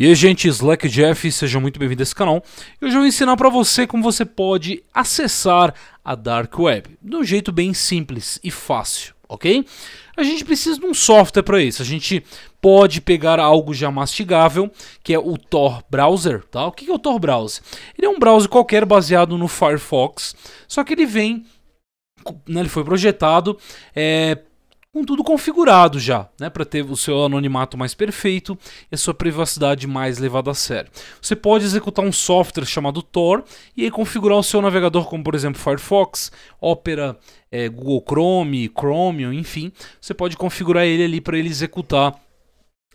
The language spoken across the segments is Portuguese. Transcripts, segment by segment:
E aí, gente, Slack Jeff, seja muito bem-vindo a esse canal. Hoje eu vou ensinar para você como você pode acessar a Dark Web de um jeito bem simples e fácil, ok? A gente precisa de um software para isso. A gente pode pegar algo já mastigável, que é o Tor Browser, tá? O que é o Tor Browser? Ele é um browser qualquer baseado no Firefox, só que ele vem né, ele foi projetado é, com tudo configurado já, né, para ter o seu anonimato mais perfeito e a sua privacidade mais levada a sério. Você pode executar um software chamado Tor e aí configurar o seu navegador, como por exemplo Firefox, Opera, é, Google Chrome, Chromium, enfim, você pode configurar ele ali para ele executar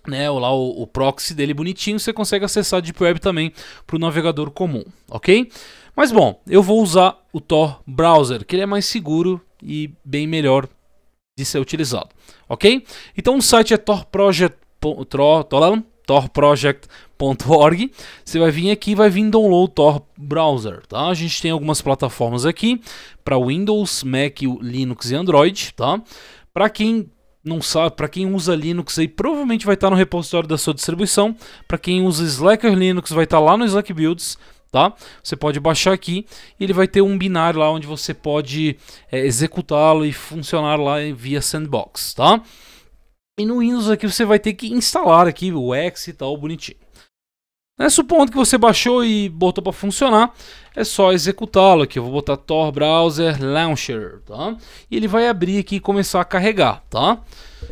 né, lá o, o, proxy dele bonitinho, você consegue acessar a Deep Web também para o navegador comum, ok? Mas bom, eu vou usar o Tor Browser, que ele é mais seguro e bem melhor de ser utilizado, ok? Então o site é torproject.org, torproject você vai vir aqui vai vir download Tor Browser, tá? A gente tem algumas plataformas aqui para Windows, Mac, Linux e Android, tá? Para quem não sabe, para quem usa Linux aí, provavelmente vai estar no repositório da sua distribuição. Para quem usa Slacker Linux, vai estar lá no Slack Builds tá? Você pode baixar aqui e ele vai ter um binário lá onde você pode é, executá-lo e funcionar lá via sandbox, tá? E no Windows aqui você vai ter que instalar aqui o X e tal, bonitinho. Né, supondo que você baixou e botou para funcionar, é só executá-lo aqui. Eu vou botar Tor Browser Launcher, tá? E ele vai abrir aqui e começar a carregar, tá?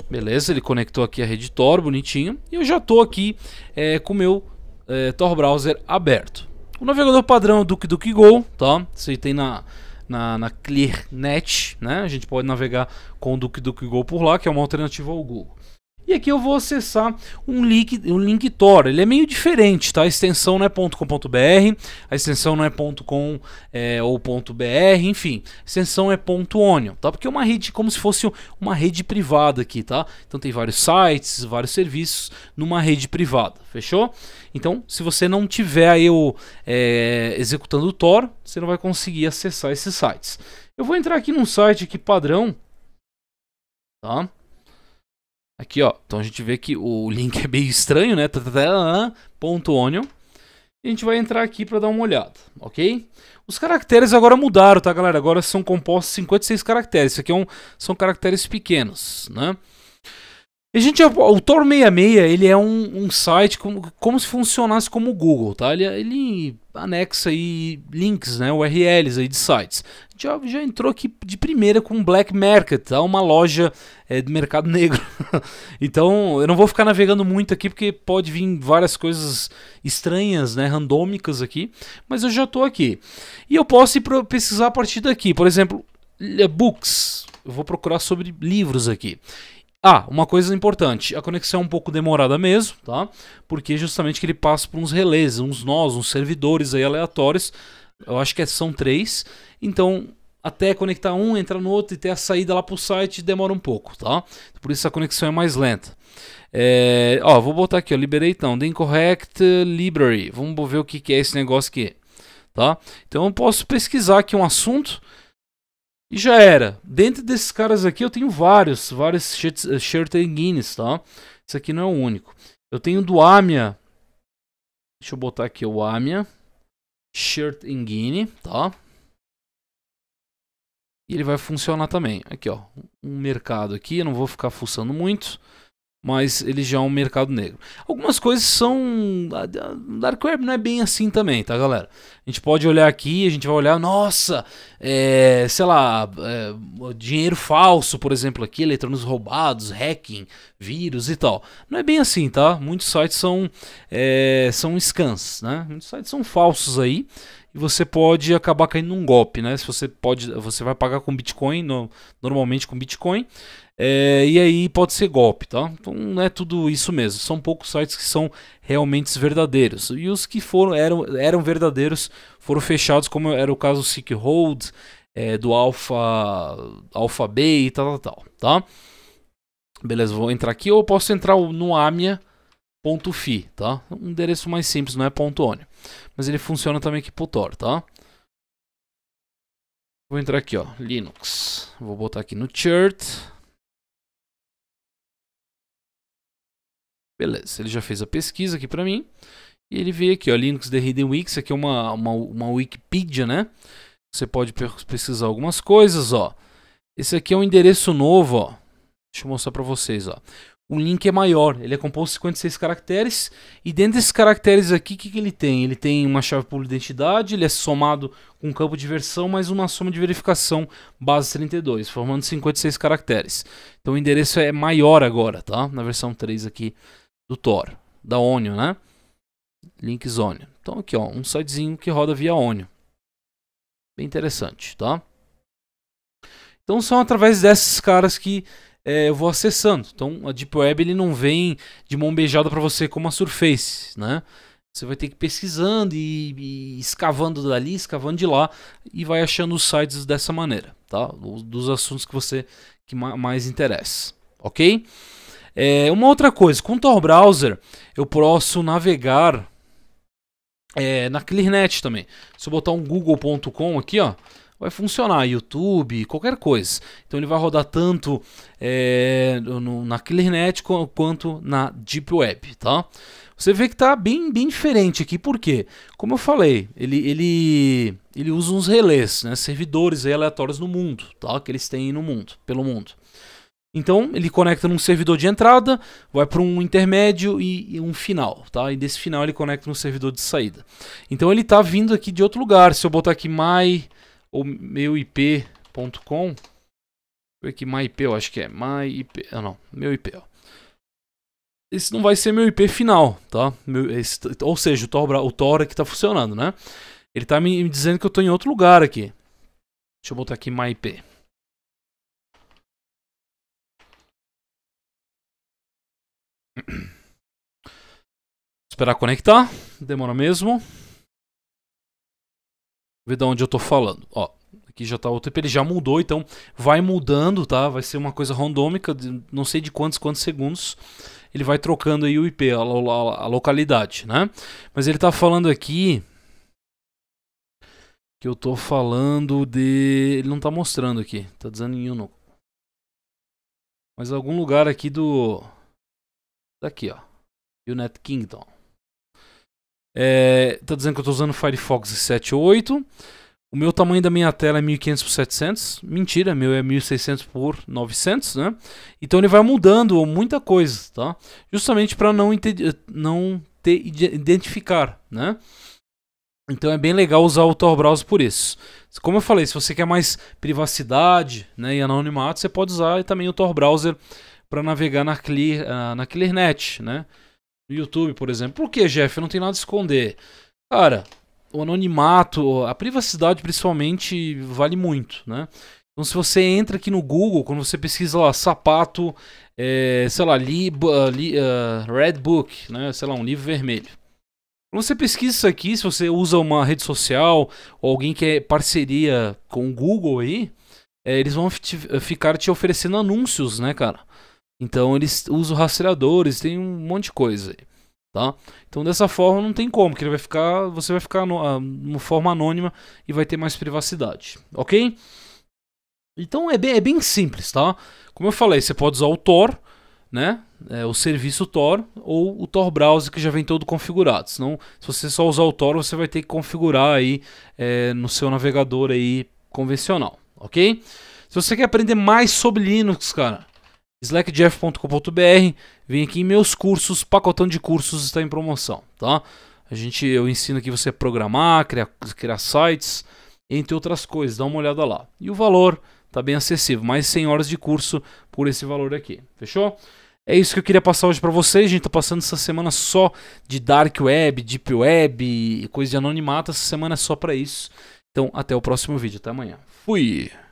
Beleza, ele conectou aqui a rede Tor, bonitinho. E eu já tô aqui é, com o meu é, Tor Browser aberto. O navegador padrão do é Duke Go, tá? Você tem na na, na ClearNet, né? A gente pode navegar com o DuckDuckGo por lá, que é uma alternativa ao Google. E aqui eu vou acessar um link, um link Tor. Ele é meio diferente, tá? A extensão não é .com.br, a extensão não é .com é, ou .br, enfim. A extensão é .onion, tá? Porque é uma rede como se fosse uma rede privada aqui, tá? Então tem vários sites, vários serviços numa rede privada, fechou? Então, se você não tiver aí o, é, executando o Tor, você não vai conseguir acessar esses sites. Eu vou entrar aqui num site aqui padrão, tá? Aqui, ó. Então a gente vê que o link é meio estranho, né? .onion. E a gente vai entrar aqui para dar uma olhada, ok? Os caracteres agora mudaram, tá, galera? Agora são compostos 56 caracteres. Isso aqui é um, são caracteres pequenos, né? A gente, o Tor 66, ele é um, um site como, como se funcionasse como o Google, tá? Ele, ele anexa aí links, né, URLs aí de sites. A gente já, entrou aqui de primeira com o Black Market, tá? Uma loja é, mercado negro. então, eu não vou ficar navegando muito aqui porque pode vir várias coisas estranhas, né, randômicas aqui, mas eu já tô aqui. E eu posso ir pesquisar a partir daqui, por exemplo, books. Eu vou procurar sobre livros aqui. Ah, uma coisa importante, a conexão é um pouco demorada mesmo, tá? Porque justamente que ele passa por uns relés, uns nós, uns servidores aí aleatórios. Eu acho que é, são três. Então, até conectar um, entrar no outro e ter a saída lá pro site demora um pouco, tá? Por isso a conexão é mais lenta. É, ó, vou botar aqui, ó, liberei então, the incorrect eh, library. Vamos ver o que, que é esse negócio aqui, tá? Então eu posso pesquisar aqui um assunto e já era. Dentro desses caras aqui eu tenho vários, vários Shirten eh, Guinness, tá? Isso aqui não é o único. Eu tenho do Amia. Deixa eu botar aqui o Amia. Shirt in tá? E ele vai funcionar também. Aqui, ó. Um mercado aqui, eu não vou ficar fuçando muito mas ele já é um mercado negro. Algumas coisas são. Dark Web não é bem assim também, tá, galera? A gente pode olhar aqui, a gente vai olhar, nossa, é, sei lá, é, dinheiro falso, por exemplo, aqui, eletrônicos roubados, hacking, vírus e tal. Não é bem assim, tá? Muitos sites são, é, são scans, né? Muitos sites são falsos aí e você pode acabar caindo num golpe, né? Se você pode, você vai pagar com Bitcoin, no, normalmente com Bitcoin, é, e aí pode ser golpe, tá? Então não é tudo isso mesmo. São poucos sites que são realmente verdadeiros. E os que foram eram, eram verdadeiros foram fechados, como era o caso do Sick Hold, é, do Alpha, Alpha B e tal, tal, tal, tá? Beleza, vou entrar aqui ou posso entrar no amia.fi, tá? Um endereço mais simples, não é ponto .one. Mas ele funciona também aqui pro Tor, tá? Vou entrar aqui, ó, Linux. Vou botar aqui no chart Beleza, ele já fez a pesquisa aqui para mim. E ele veio aqui, ó, Linux The Hidden Wiki, aqui é uma, uma, uma Wikipedia, né? Você pode pesquisar algumas coisas, ó. Esse aqui é um endereço novo, ó. Deixa eu mostrar para vocês, ó. O link é maior, ele é composto de 56 caracteres. E dentro desses caracteres aqui, o que, que ele tem? Ele tem uma chave por identidade, ele é somado com um campo de versão, mais uma soma de verificação base 32, formando 56 caracteres. Então o endereço é maior agora, tá? Na versão 3 aqui do Tor, da Onion, né? Links Onion. Então aqui, ó, um sitezinho que roda via Onion. Bem interessante, tá? Então são através desses caras que é, eu vou acessando. Então a Deep Web ele não vem de mão beijada para você como a Surface, né? Você vai ter que ir pesquisando e, e, escavando dali, escavando de lá e vai achando os sites dessa maneira, tá? Dos assuntos que você que mais interessa, ok? É, uma outra coisa, com o Tor Browser eu posso navegar é, na ClearNet também. Se eu botar um google.com aqui, ó, vai funcionar. YouTube, qualquer coisa. Então ele vai rodar tanto é, no, na ClearNet quanto na Deep Web, tá? Você vê que tá bem, bem diferente aqui, porque, como eu falei, ele, ele, ele usa uns relés, né? servidores aleatórios no mundo, tá? que eles têm no mundo, pelo mundo. Então ele conecta num servidor de entrada, vai para um intermédio e, e, um final, tá? E desse final ele conecta no servidor de saída. Então ele está vindo aqui de outro lugar. Se eu botar aqui my ou meuip.com, aqui myip, eu acho que é myip, ah, não, meu IP. Ó. Esse não vai ser meu IP final, tá? Meu, esse, ou seja, o Tor, o Tor é que está funcionando, né? Ele está me, me dizendo que eu estou em outro lugar aqui. Deixa eu botar aqui myip. Esperar conectar. Demora mesmo. Ver de onde eu tô falando. Ó, aqui já tá o tempo. Ele já mudou, então vai mudando, tá? Vai ser uma coisa randômica, de não sei de quantos, quantos segundos. Ele vai trocando aí o IP, a, a, a localidade, né? Mas ele tá falando aqui que eu tô falando de... Ele não tá mostrando aqui. Tá dizendo em Uno. Mas algum lugar aqui do... Daqui, ó. United Kingdom. É, tá dizendo que eu estou usando Firefox 78. O meu tamanho da minha tela é 1500 por 700. Mentira, meu é 1600 por 900, né? Então ele vai mudando muita coisa, tá? Justamente para não não ter identificar, né? Então é bem legal usar o Tor Browser por isso. Como eu falei, se você quer mais privacidade né, e anonimato, você pode usar também o Tor Browser para navegar na, Clear, uh, na ClearNet, né? No YouTube, por exemplo. Por que, Jeff? Não tem nada a esconder. Cara, o anonimato, a privacidade principalmente, vale muito, né? Então, se você entra aqui no Google, quando você pesquisa lá sapato, é, sei lá, li, ah, li uh, Red Book, né? sei lá, um livro vermelho. Quando você pesquisa isso aqui, se você usa uma rede social ou alguém que é parceria com o Google aí, é, eles vão te, ficar te oferecendo anúncios, né, cara? Então eles usam rastreadores, tem um monte de coisa tá? Então dessa forma não tem como, que ele vai ficar, você vai ficar de ah, forma anônima e vai ter mais privacidade, ok? Então é bem, é bem simples, tá? Como eu falei, você pode usar o Tor, né? É, o serviço Tor ou o Tor Browser que já vem todo configurado. Senão, se você só usar o Tor, você vai ter que configurar aí é, no seu navegador aí convencional, ok? Se você quer aprender mais sobre Linux, cara, slackjeff.com.br, vem aqui em meus cursos, pacotão de cursos está em promoção, tá? A gente, eu ensino aqui você a programar, criar, criar sites, entre outras coisas, dá uma olhada lá. E o valor tá bem acessível, mais 100 horas de curso por esse valor aqui, fechou? É isso que eu queria passar hoje para vocês, a gente está passando essa semana só de Dark Web, Deep Web e coisa de anonimato, essa semana é só para isso. Então, até o próximo vídeo, até amanhã. Fui!